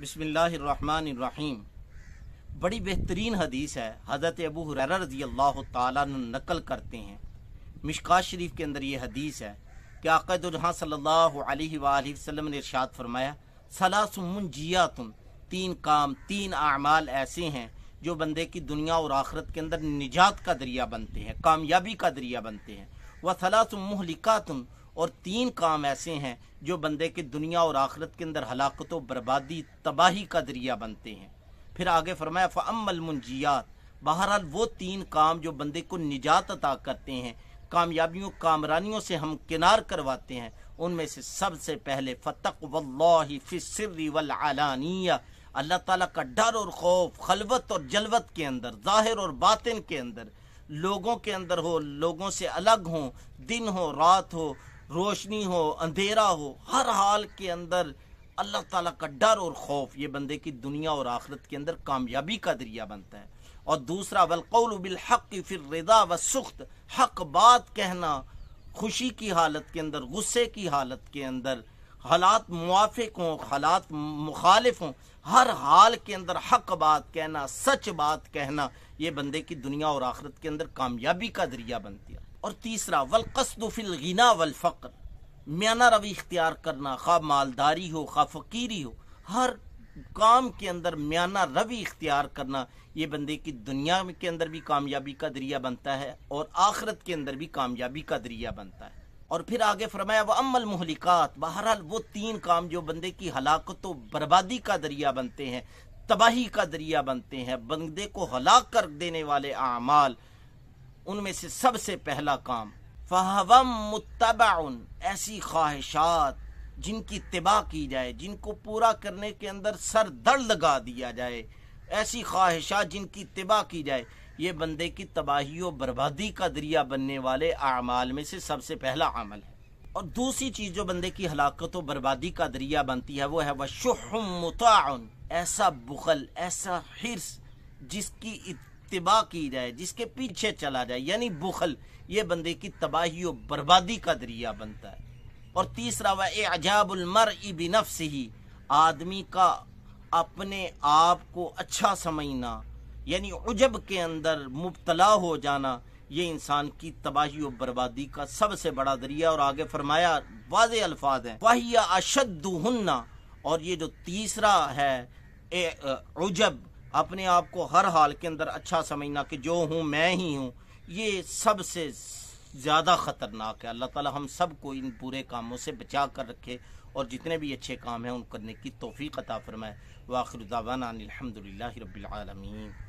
बसमीम बड़ी बेहतरीन हदीस है हज़रत अबू हुरर रजी अल्लाह तकल करते हैं मिशका शरीफ के अंदर ये हदीस है कि आकदुल्हा सल्ला वसम ने इरशाद फरमाया सलासमजिया तुम तीन काम तीन अमाल ऐसे हैं जो बंदे की दुनिया और आखरत के अंदर निजात का दरिया बनते हैं कामयाबी का दरिया बनते हैं वह सलासमहलिका तुम और तीन काम ऐसे हैं जो बंदे के दुनिया और आखरत के अंदर हलाकत बर्बादी तबाही का जरिया बनते हैं फिर आगे फरमाया फ़मल मुंजियात बहरहाल वो तीन काम जो बंदे को निजात अता करते हैं कामयाबियों कामरानियों से हम किनार करवाते हैं उनमें से सबसे पहले फ़तक वल्ल फ़िसर्री अल्लाह ताला का डर और खौफ खलवत और जलवत के अंदर ज़ाहिर और बातिन के अंदर लोगों के अंदर हो लोगों से अलग हो दिन हो रात हो रोशनी हो अंधेरा हो हर हाल के अंदर अल्लाह ताला का डर और खौफ ये बंदे की दुनिया और आखरत के अंदर कामयाबी का दरिया बनता है और दूसरा वलकौल बिलहक फिर रदा व सुख्त हक बात कहना खुशी की हालत के अंदर गुस्से की हालत के अंदर हालात मुआफ़ हों हालात मुखालिफ हों हर हाल के अंदर हक बात कहना सच बात कहना ये बंदे की दुनिया और आखरत के अंदर कामयाबी का जरिया बनती है और तीसरा वलकसदफिल गिना वल म्याना रवि इख्तियार करना खा मालदारी हो खा फ़कीरी हो हर काम के अंदर म्याना रवि इख्तियार करना ये बंदे की दुनिया के अंदर भी कामयाबी का दरिया बनता है और आखरत के अंदर भी कामयाबी का दरिया बनता है और फिर आगे फरमाया वह अमल महलिकात बहरहाल वो तीन काम जो बंदे की हलाकत व बर्बादी का दरिया बनते हैं तबाही का दरिया बनते हैं बंदे को हलाक कर देने वाले अमाल उनमें से सबसे पहला काम फहवम मुतबा ऐसी ख्वाहिशात जिनकी तबाह की जाए जिनको पूरा करने के अंदर सर दर लगा दिया जाए ऐसी ख्वाहिशात जिनकी तबाह की जाए ये बंदे की तबाही और बर्बादी का दरिया बनने वाले अमाल में से सबसे पहला अमल है और दूसरी चीज़ जो बंदे की हलाकत और बर्बादी का दरिया बनती है वो है वह शुहम ऐसा बुखल ऐसा हिरस जिसकी इतबा की जाए जिसके पीछे चला जाए यानी बुखल ये बंदे की तबाही और बर्बादी का दरिया बनता है और तीसरा वह इबिनफ से ही आदमी का अपने आप को अच्छा समझना यानी उजब के अंदर मुबतला हो जाना ये इंसान की तबाही और बर्बादी का सबसे बड़ा दरिया और आगे फरमाया वाज अल्फाज है वाहिया अशद हन्ना और ये जो तीसरा है ए, उजब अपने आप को हर हाल के अंदर अच्छा समझना कि जो हूँ मैं ही हूँ ये सबसे ज़्यादा ख़तरनाक है अल्लाह ताला हम सब को इन बुरे कामों से बचा कर रखे और जितने भी अच्छे काम हैं उन करने की तोफ़ी अता फरमाए वाखिर दावाना अलहमदिल्ला रबालमीन